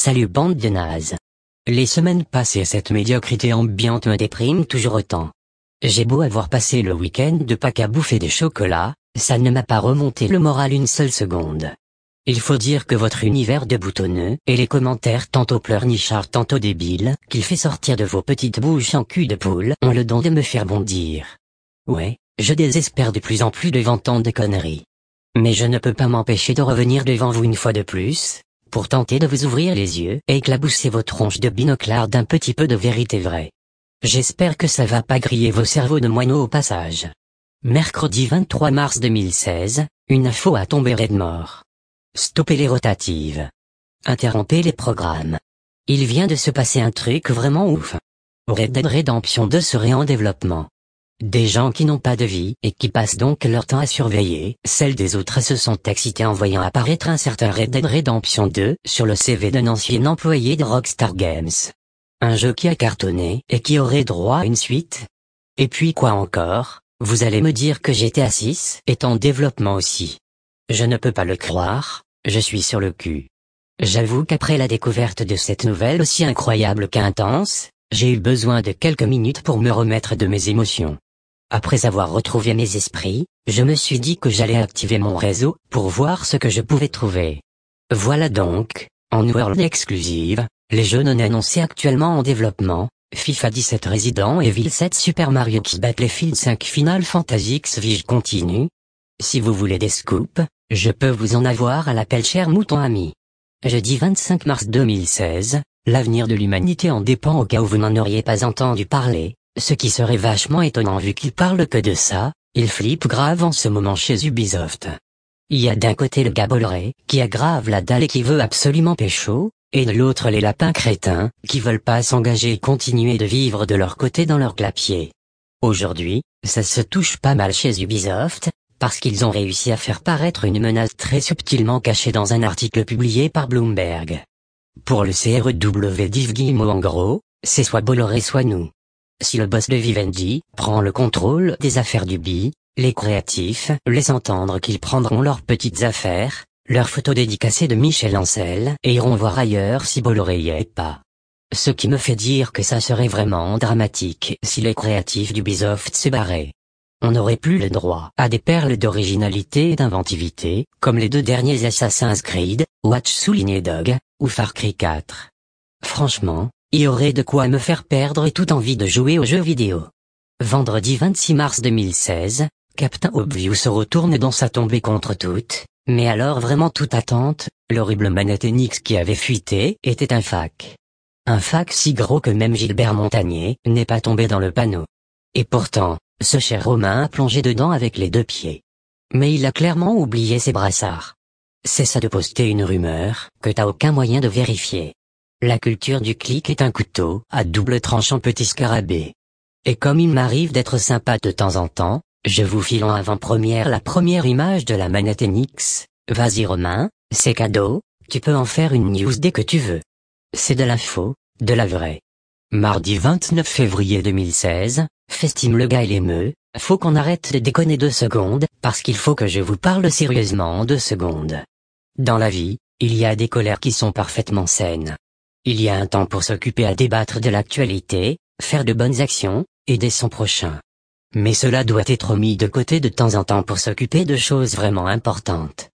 Salut bande de nazes. Les semaines passées cette médiocrité ambiante me déprime toujours autant. J'ai beau avoir passé le week-end de Pâques à bouffer des chocolats, ça ne m'a pas remonté le moral une seule seconde. Il faut dire que votre univers de boutonneux et les commentaires tantôt pleurnichards tantôt débiles qu'il fait sortir de vos petites bouches en cul de poule ont le don de me faire bondir. Ouais, je désespère de plus en plus devant tant de conneries. Mais je ne peux pas m'empêcher de revenir devant vous une fois de plus, pour tenter de vous ouvrir les yeux et éclabousser vos tronches de binoclard d'un petit peu de vérité vraie. J'espère que ça va pas griller vos cerveaux de moineaux au passage. Mercredi 23 mars 2016, une info a tombé Red mort. Stoppez les rotatives. Interrompez les programmes. Il vient de se passer un truc vraiment ouf. Red Dead Redemption 2 serait en développement. Des gens qui n'ont pas de vie et qui passent donc leur temps à surveiller celles des autres se sont excités en voyant apparaître un certain Red Dead Redemption 2 sur le CV d'un ancien employé de Rockstar Games. Un jeu qui a cartonné et qui aurait droit à une suite. Et puis quoi encore Vous allez me dire que GTA 6 est en développement aussi. Je ne peux pas le croire, je suis sur le cul. J'avoue qu'après la découverte de cette nouvelle aussi incroyable qu'intense, j'ai eu besoin de quelques minutes pour me remettre de mes émotions. Après avoir retrouvé mes esprits, je me suis dit que j'allais activer mon réseau pour voir ce que je pouvais trouver. Voilà donc, en World exclusive, les jeux non annoncés actuellement en développement, FIFA 17 Resident Evil 7 Super Mario X Battlefield 5 Final Fantasy X Vige continue. Si vous voulez des scoops, je peux vous en avoir à l'appel cher mouton ami. Jeudi 25 mars 2016, l'avenir de l'humanité en dépend au cas où vous n'en auriez pas entendu parler. Ce qui serait vachement étonnant vu qu'il parle que de ça, il flippe grave en ce moment chez Ubisoft. Il y a d'un côté le Bolloré qui aggrave la dalle et qui veut absolument pécho, et de l'autre les lapins crétins, qui veulent pas s'engager et continuer de vivre de leur côté dans leur clapier. Aujourd'hui, ça se touche pas mal chez Ubisoft, parce qu'ils ont réussi à faire paraître une menace très subtilement cachée dans un article publié par Bloomberg. Pour le CREW Div Guillemot en gros, c'est soit Bolloré soit nous. Si le boss de Vivendi prend le contrôle des affaires du B, les créatifs laissent entendre qu'ils prendront leurs petites affaires, leurs photos dédicacées de Michel Ancel et iront voir ailleurs si Bolloré y est pas. Ce qui me fait dire que ça serait vraiment dramatique si les créatifs du Bisoft se barraient. On n'aurait plus le droit à des perles d'originalité et d'inventivité, comme les deux derniers Assassin's Creed, Watch souligné Dog, ou Far Cry 4. Franchement, y aurait de quoi me faire perdre toute envie de jouer aux jeux vidéo. Vendredi 26 mars 2016, Captain Obvious se retourne dans sa tombée contre toute, mais alors vraiment toute attente, l'horrible manette Enix qui avait fuité était un fac. Un fac si gros que même Gilbert Montagnier n'est pas tombé dans le panneau. Et pourtant, ce cher Romain a plongé dedans avec les deux pieds. Mais il a clairement oublié ses brassards. C'est ça de poster une rumeur que t'as aucun moyen de vérifier. La culture du clic est un couteau à double tranchant petit scarabée. Et comme il m'arrive d'être sympa de temps en temps, je vous file en avant-première la première image de la manette Enix. Vas-y Romain, c'est cadeau, tu peux en faire une news dès que tu veux. C'est de l'info, de la vraie. Mardi 29 février 2016, Festime le gars et l'émeu, faut qu'on arrête de déconner deux secondes, parce qu'il faut que je vous parle sérieusement en deux secondes. Dans la vie, il y a des colères qui sont parfaitement saines. Il y a un temps pour s'occuper à débattre de l'actualité, faire de bonnes actions, aider son prochain. Mais cela doit être mis de côté de temps en temps pour s'occuper de choses vraiment importantes.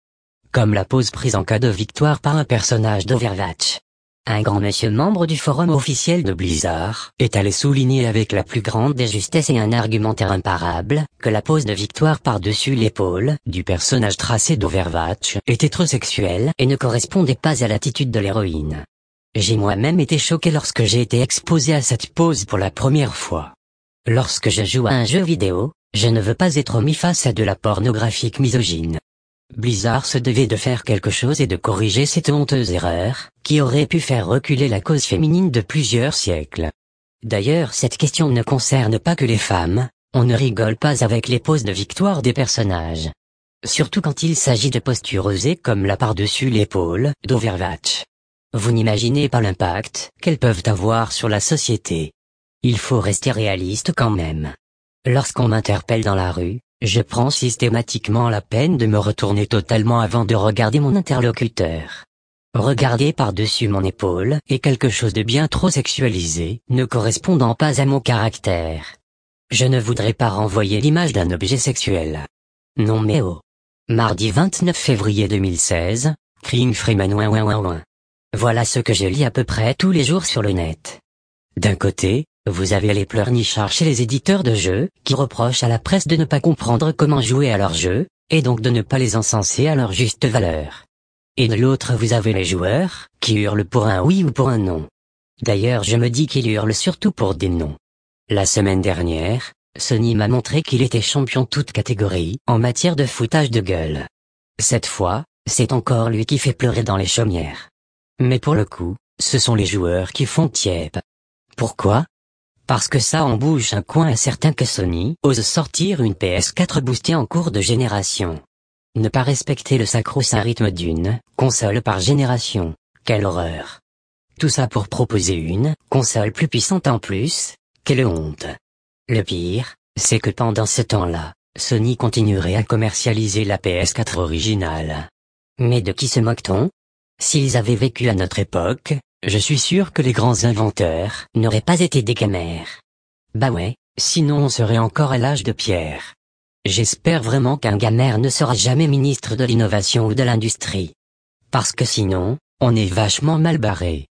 Comme la pose prise en cas de victoire par un personnage d'Overwatch. Un grand monsieur membre du forum officiel de Blizzard est allé souligner avec la plus grande des justesses et un argumentaire imparable que la pose de victoire par-dessus l'épaule du personnage tracé d'Overwatch trop sexuelle et ne correspondait pas à l'attitude de l'héroïne. J'ai moi-même été choqué lorsque j'ai été exposé à cette pose pour la première fois. Lorsque je joue à un jeu vidéo, je ne veux pas être mis face à de la pornographique misogyne. Blizzard se devait de faire quelque chose et de corriger cette honteuse erreur, qui aurait pu faire reculer la cause féminine de plusieurs siècles. D'ailleurs cette question ne concerne pas que les femmes, on ne rigole pas avec les poses de victoire des personnages. Surtout quand il s'agit de postures osées comme la par-dessus l'épaule d'Overwatch. Vous n'imaginez pas l'impact qu'elles peuvent avoir sur la société. Il faut rester réaliste quand même. Lorsqu'on m'interpelle dans la rue, je prends systématiquement la peine de me retourner totalement avant de regarder mon interlocuteur. Regarder par-dessus mon épaule est quelque chose de bien trop sexualisé, ne correspondant pas à mon caractère. Je ne voudrais pas renvoyer l'image d'un objet sexuel. Non mais oh. Mardi 29 février 2016, Kring Freeman ouin ouin ouin. Voilà ce que je lis à peu près tous les jours sur le net. D'un côté, vous avez les pleurnichards chez les éditeurs de jeux, qui reprochent à la presse de ne pas comprendre comment jouer à leurs jeux, et donc de ne pas les encenser à leur juste valeur. Et de l'autre vous avez les joueurs, qui hurlent pour un oui ou pour un non. D'ailleurs je me dis qu'ils hurlent surtout pour des noms. La semaine dernière, Sony m'a montré qu'il était champion toute catégorie en matière de foutage de gueule. Cette fois, c'est encore lui qui fait pleurer dans les chaumières. Mais pour le coup, ce sont les joueurs qui font tiep. Pourquoi Parce que ça en bouge un coin à certains que Sony ose sortir une PS4 boostée en cours de génération. Ne pas respecter le sacro-saint rythme d'une console par génération. Quelle horreur. Tout ça pour proposer une console plus puissante en plus. Quelle honte. Le pire, c'est que pendant ce temps-là, Sony continuerait à commercialiser la PS4 originale. Mais de qui se moque-t-on S'ils avaient vécu à notre époque, je suis sûr que les grands inventeurs n'auraient pas été des gamères. Bah ouais, sinon on serait encore à l'âge de pierre. J'espère vraiment qu'un gamère ne sera jamais ministre de l'innovation ou de l'industrie. Parce que sinon, on est vachement mal barré.